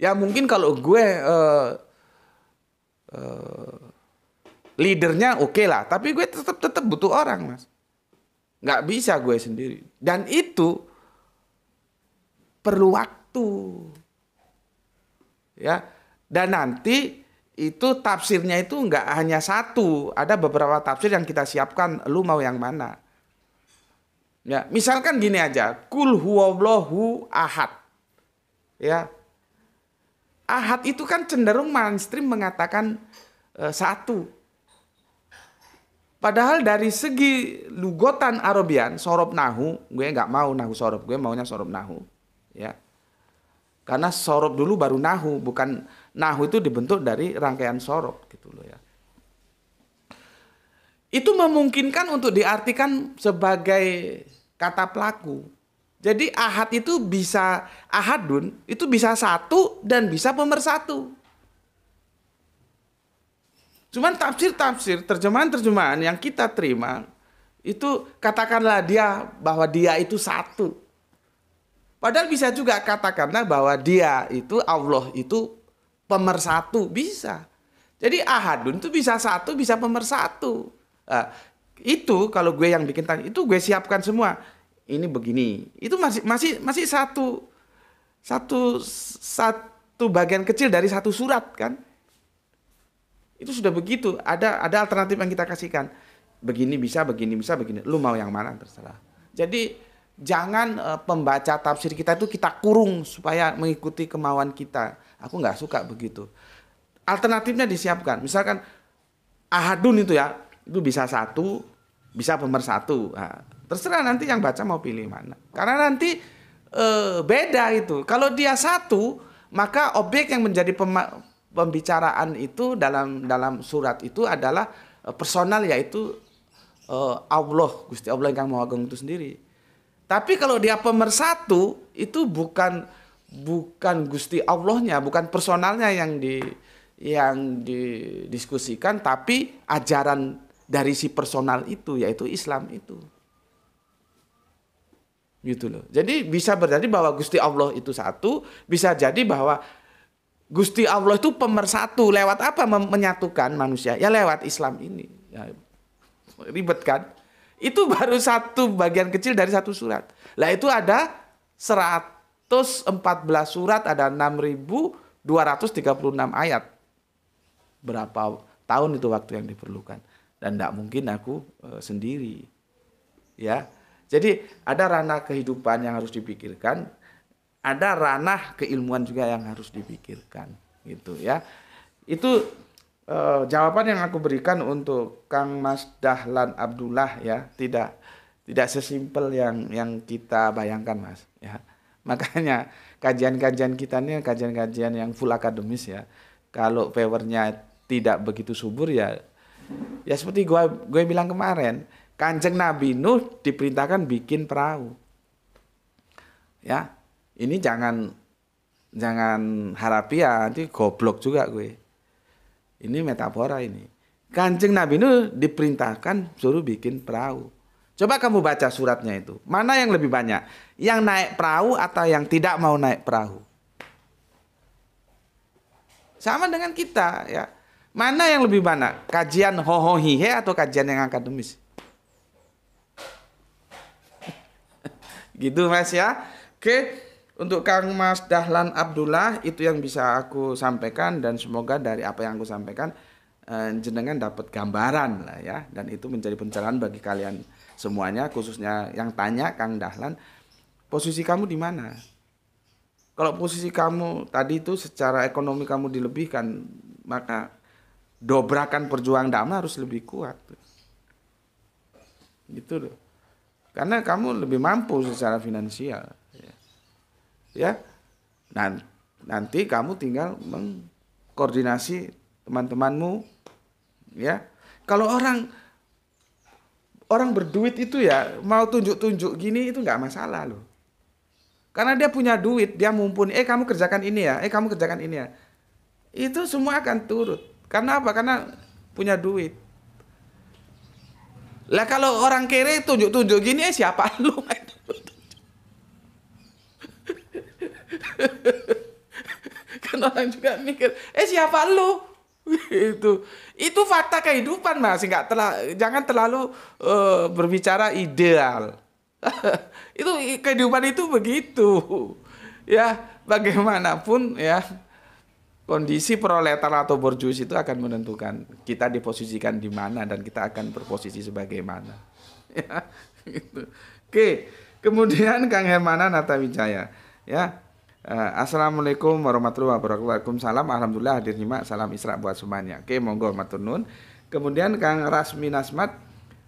Ya mungkin kalau gue uh, uh, leadernya oke okay lah, tapi gue tetap tetap butuh orang, Mas. Nggak bisa gue sendiri. Dan itu perlu waktu. Ya. Dan nanti itu tafsirnya itu nggak hanya satu. Ada beberapa tafsir yang kita siapkan. Lu mau yang mana? Ya, misalkan gini aja, kul huwallahu ahad. Ya. Ahad itu kan cenderung mainstream mengatakan uh, satu. Padahal dari segi lugotan Arabian, sorob nahu, gue nggak mau nahu sorob, gue maunya sorob nahu. Ya. Karena sorob dulu baru nahu, bukan nahu itu dibentuk dari rangkaian sorob gitu loh ya. Itu memungkinkan untuk diartikan sebagai kata pelaku. Jadi ahad itu bisa ahadun itu bisa satu dan bisa pemersatu. Cuman tafsir-tafsir, terjemahan-terjemahan yang kita terima itu katakanlah dia bahwa dia itu satu. Padahal bisa juga katakanlah bahwa dia itu Allah itu pemersatu bisa. Jadi ahadun itu bisa satu, bisa pemersatu. Nah, itu kalau gue yang bikin tanya, itu gue siapkan semua. Ini begini. Itu masih masih masih satu satu satu bagian kecil dari satu surat kan itu sudah begitu, ada ada alternatif yang kita kasihkan. Begini bisa, begini bisa, begini. Lu mau yang mana terserah. Jadi jangan e, pembaca tafsir kita itu kita kurung supaya mengikuti kemauan kita. Aku nggak suka begitu. Alternatifnya disiapkan. Misalkan ahadun itu ya, itu bisa satu, bisa pemersatu. Nah, terserah nanti yang baca mau pilih mana. Karena nanti e, beda itu. Kalau dia satu, maka objek yang menjadi pembicaraan itu dalam dalam surat itu adalah eh, personal yaitu uh, Allah Gusti Allah yang mau Agung itu sendiri. Tapi kalau dia pemersatu itu bukan bukan Gusti Allahnya, bukan personalnya yang di yang didiskusikan tapi ajaran dari si personal itu yaitu Islam itu. Gitu loh. Jadi bisa berjadi bahwa Gusti Allah itu satu, bisa jadi bahwa Gusti Allah itu pemersatu lewat apa menyatukan manusia? Ya lewat Islam ini. Ya, ribet kan? Itu baru satu bagian kecil dari satu surat. Lah itu ada 114 surat, ada 6.236 ayat. Berapa tahun itu waktu yang diperlukan. Dan tidak mungkin aku e, sendiri. Ya, Jadi ada ranah kehidupan yang harus dipikirkan ada ranah keilmuan juga yang harus dipikirkan gitu ya itu eh, jawaban yang aku berikan untuk Kang Mas Dahlan Abdullah ya tidak tidak sesimpel yang yang kita bayangkan mas ya makanya kajian-kajian kita ini kajian-kajian yang full akademis ya kalau powernya tidak begitu subur ya ya seperti gue gue bilang kemarin kanjeng Nabi Nuh diperintahkan bikin perahu ya ini jangan jangan harap ya nanti goblok juga gue ini metafora ini Kancing nabi itu diperintahkan suruh bikin perahu coba kamu baca suratnya itu mana yang lebih banyak yang naik perahu atau yang tidak mau naik perahu sama dengan kita ya mana yang lebih banyak? kajian hohohihe atau kajian yang akademis gitu mas ya oke untuk Kang Mas Dahlan Abdullah itu yang bisa aku sampaikan dan semoga dari apa yang aku sampaikan eh, jenengan dapat gambaran lah ya dan itu menjadi pencerahan bagi kalian semuanya khususnya yang tanya Kang Dahlan posisi kamu di mana? Kalau posisi kamu tadi itu secara ekonomi kamu dilebihkan maka dobrakan perjuangan damai harus lebih kuat. Gitu loh. Karena kamu lebih mampu secara finansial ya nanti kamu tinggal mengkoordinasi teman-temanmu ya kalau orang orang berduit itu ya mau tunjuk-tunjuk gini itu nggak masalah loh karena dia punya duit dia mumpuni eh kamu kerjakan ini ya eh kamu kerjakan ini ya itu semua akan turut karena apa karena punya duit lah kalau orang kere tunjuk-tunjuk gini eh siapa lu kan orang juga mikir eh siapa lu itu itu fakta kehidupan mas nggak telah jangan terlalu uh, berbicara ideal itu kehidupan itu begitu ya bagaimanapun ya kondisi proletar atau borjuis itu akan menentukan kita diposisikan di mana dan kita akan berposisi sebagaimana. Ya, gitu. Oke, kemudian Kang Hermana Natawijaya, ya Uh, Assalamualaikum warahmatullahi wabarakatuh. Salam alhamdulillah hadir nyimak salam Isra buat semuanya. Oke, monggo matur nun. Kemudian Kang Rasmi Nasmat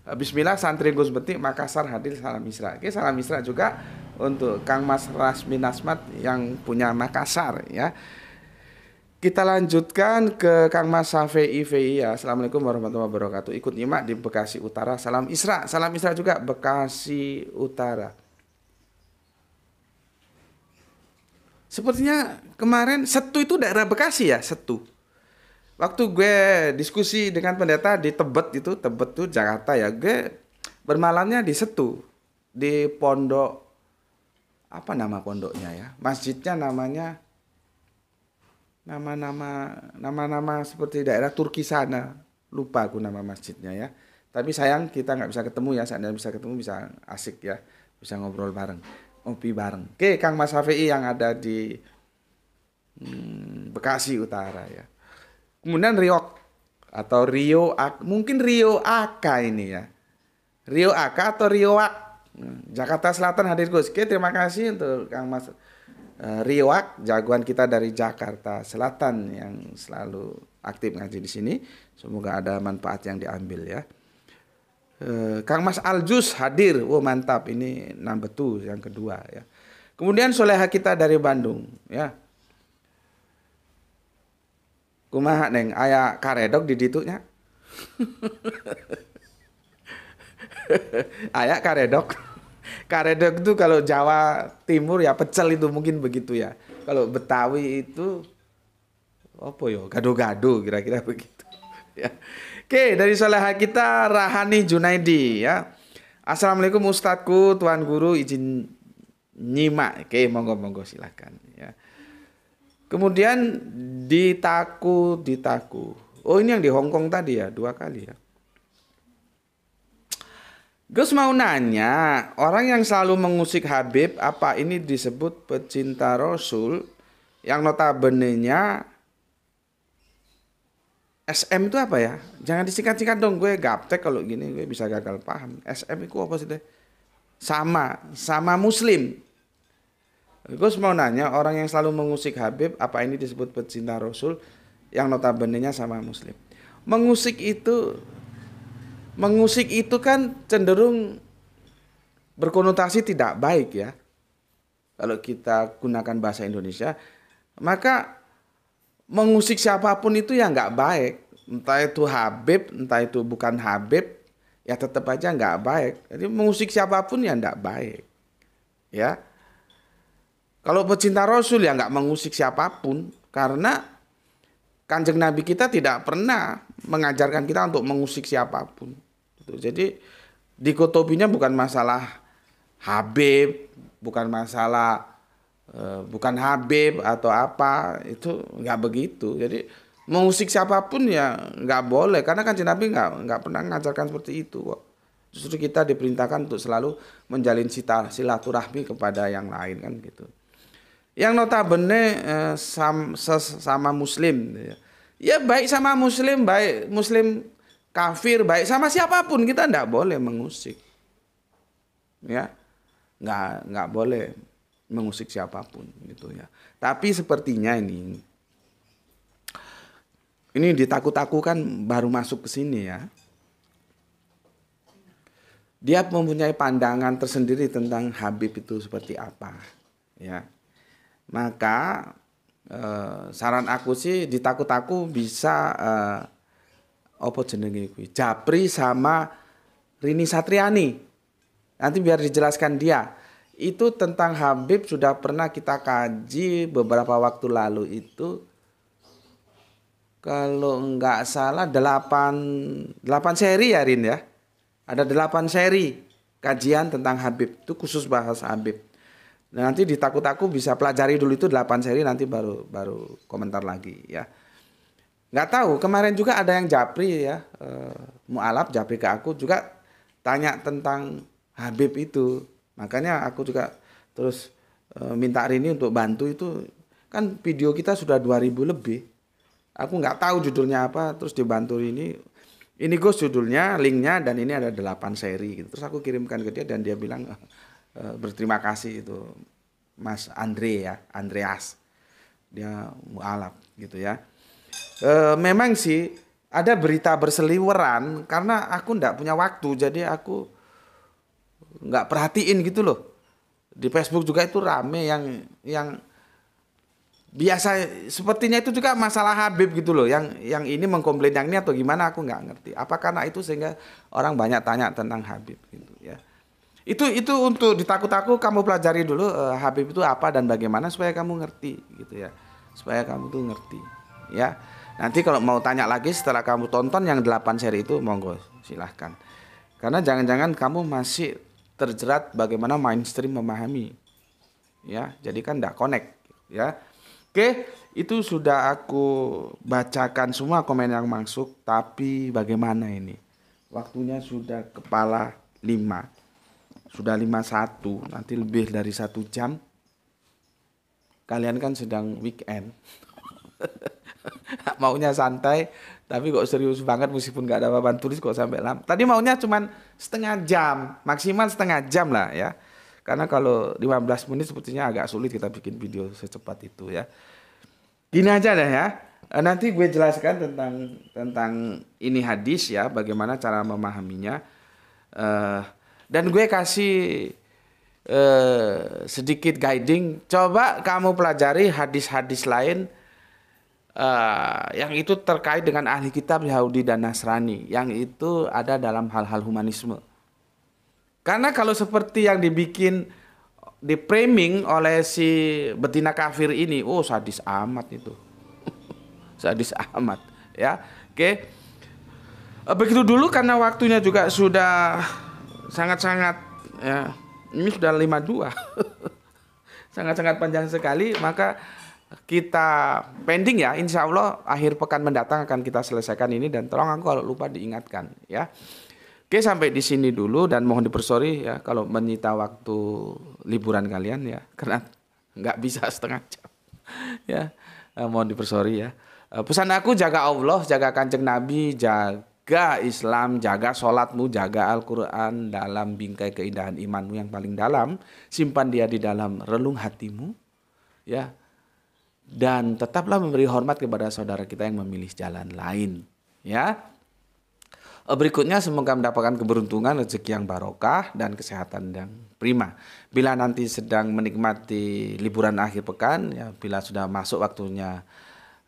eh, Bismillah santri Gus Betik Makassar hadir salam Isra. Oke, salam Isra juga untuk Kang Mas Rasmi Nasmat yang punya Makassar ya. Kita lanjutkan ke Kang Mas Safi IVI ya. Assalamualaikum warahmatullahi wabarakatuh. Ikut nyimak di Bekasi Utara. Salam Isra. Salam Isra juga Bekasi Utara. Sepertinya kemarin Setu itu daerah Bekasi ya, Setu. Waktu gue diskusi dengan pendeta di Tebet itu, Tebet tuh Jakarta ya, gue bermalamnya di Setu, di pondok apa nama pondoknya ya? Masjidnya namanya nama-nama nama-nama seperti daerah Turki sana lupa aku nama masjidnya ya tapi sayang kita nggak bisa ketemu ya seandainya bisa ketemu bisa asik ya bisa ngobrol bareng ngopi bareng. Oke, Kang Mas Hafei yang ada di hmm, Bekasi Utara ya. Kemudian Riok atau Rio Ak, mungkin Rio Aka ini ya. Rio Aka atau Rio Ak. Hmm, Jakarta Selatan hadir Gus. Oke, terima kasih untuk Kang Mas eh, Rioak Riwak, jagoan kita dari Jakarta Selatan yang selalu aktif ngaji di sini. Semoga ada manfaat yang diambil ya. Eh, Kang Mas Aljus hadir, wow mantap ini enam two yang kedua ya. Kemudian soleha kita dari Bandung ya. Kumaha neng ayak karedok di ditunya. Ayak karedok. Karedok itu kalau Jawa Timur ya pecel itu mungkin begitu ya. Kalau Betawi itu apa yo ya? gado-gado kira-kira begitu. Ya. Oke, dari soleha kita Rahani Junaidi ya. Assalamualaikum Ustadku, Tuan Guru izin nyimak. Oke, monggo monggo silakan ya. Kemudian ditaku ditaku. Oh, ini yang di Hongkong tadi ya, dua kali ya. Gus mau nanya, orang yang selalu mengusik Habib, apa ini disebut pecinta Rasul? Yang notabenenya SM itu apa ya? Jangan disingkat-singkat dong, gue gaptek kalau gini gue bisa gagal paham. SM itu apa sih Sama, sama muslim. Gus mau nanya, orang yang selalu mengusik Habib, apa ini disebut pecinta Rasul yang notabene-nya sama muslim? Mengusik itu mengusik itu kan cenderung berkonotasi tidak baik ya. Kalau kita gunakan bahasa Indonesia, maka mengusik siapapun itu ya nggak baik. Entah itu Habib, entah itu bukan Habib, ya tetap aja nggak baik. Jadi mengusik siapapun ya nggak baik. Ya. Kalau pecinta Rasul ya nggak mengusik siapapun. Karena kanjeng Nabi kita tidak pernah mengajarkan kita untuk mengusik siapapun. Gitu. Jadi dikotopinya bukan masalah Habib, bukan masalah Eh, bukan Habib atau apa itu nggak begitu jadi mengusik siapapun ya nggak boleh karena kan Nabi nggak nggak pernah mengajarkan seperti itu kok justru kita diperintahkan untuk selalu menjalin silaturahmi kepada yang lain kan gitu yang notabene eh, sama sesama muslim ya. ya baik sama muslim baik muslim kafir baik sama siapapun kita nggak boleh mengusik ya nggak nggak boleh mengusik siapapun gitu ya. Tapi sepertinya ini ini ditakut takut kan baru masuk ke sini ya. Dia mempunyai pandangan tersendiri tentang Habib itu seperti apa ya. Maka eh, saran aku sih ditakut takut bisa eh, opo jenenge kuwi Japri sama Rini Satriani. Nanti biar dijelaskan dia itu tentang Habib sudah pernah kita kaji beberapa waktu lalu itu kalau nggak salah 8 8 seri ya Rin ya. Ada 8 seri kajian tentang Habib. Itu khusus bahas Habib. Nah, nanti ditakut takut-aku bisa pelajari dulu itu 8 seri nanti baru baru komentar lagi ya. Nggak tahu, kemarin juga ada yang Japri ya, e, mualaf Japri ke aku juga tanya tentang Habib itu. Makanya aku juga terus e, minta Rini untuk bantu itu kan video kita sudah 2000 lebih. Aku nggak tahu judulnya apa terus dibantu Rini. Ini gue judulnya, linknya dan ini ada 8 seri gitu. Terus aku kirimkan ke dia dan dia bilang e, berterima kasih itu Mas Andre ya, Andreas. Dia mualaf gitu ya. E, memang sih ada berita berseliweran karena aku ndak punya waktu jadi aku nggak perhatiin gitu loh di Facebook juga itu rame yang yang biasa sepertinya itu juga masalah Habib gitu loh yang yang ini mengkomplain yang ini atau gimana aku nggak ngerti apa karena itu sehingga orang banyak tanya tentang Habib gitu ya itu itu untuk ditakut-takut kamu pelajari dulu uh, Habib itu apa dan bagaimana supaya kamu ngerti gitu ya supaya kamu tuh ngerti ya nanti kalau mau tanya lagi setelah kamu tonton yang delapan seri itu monggo silahkan karena jangan-jangan kamu masih terjerat bagaimana mainstream memahami. Ya, jadi kan tidak connect ya. Oke, itu sudah aku bacakan semua komen yang masuk, tapi bagaimana ini? Waktunya sudah kepala lima Sudah lima satu nanti lebih dari satu jam. Kalian kan sedang weekend. Maunya santai, tapi kok serius banget meskipun nggak ada papan tulis kok sampai lama. Tadi maunya cuman setengah jam, maksimal setengah jam lah ya. Karena kalau 15 menit sepertinya agak sulit kita bikin video secepat itu ya. Gini aja deh ya. Eh, nanti gue jelaskan tentang tentang ini hadis ya, bagaimana cara memahaminya. Uh, dan gue kasih uh, sedikit guiding. Coba kamu pelajari hadis-hadis lain Eh, yang itu terkait dengan ahli kitab Yahudi dan Nasrani yang itu ada dalam hal-hal humanisme. Karena kalau seperti yang dibikin di framing oleh si betina kafir ini, oh sadis amat itu. sadis amat, ya. Oke. Okay. Eh, begitu dulu karena waktunya juga sudah sangat-sangat ya, ini sudah 52. Sangat-sangat panjang sekali, maka kita pending ya insya Allah akhir pekan mendatang akan kita selesaikan ini dan tolong aku kalau lupa diingatkan ya oke sampai di sini dulu dan mohon dipersori ya kalau menyita waktu liburan kalian ya karena nggak bisa setengah jam ya eh, mohon dipersori ya eh, pesan aku jaga Allah jaga kanjeng Nabi jaga Islam jaga sholatmu jaga Al-Quran dalam bingkai keindahan imanmu yang paling dalam simpan dia di dalam relung hatimu ya dan tetaplah memberi hormat kepada saudara kita yang memilih jalan lain ya eh, Berikutnya semoga mendapatkan keberuntungan, rezeki yang barokah dan kesehatan yang prima. Bila nanti sedang menikmati liburan akhir pekan, ya bila sudah masuk waktunya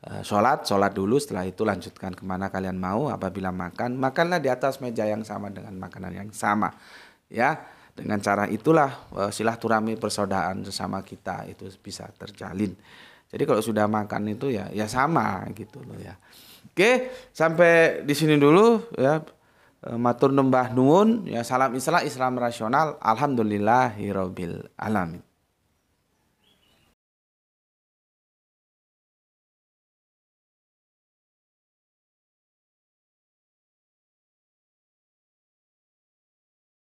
eh, sholat, sholat dulu. Setelah itu lanjutkan kemana kalian mau. Apabila makan, makanlah di atas meja yang sama dengan makanan yang sama, ya. Dengan cara itulah eh, silaturahmi persaudaraan sesama kita itu bisa terjalin. Jadi kalau sudah makan itu ya ya sama gitu loh ya. Oke, sampai di sini dulu ya. Eh, matur nembah nuwun ya salam Islam Islam rasional alhamdulillahirabbil alamin.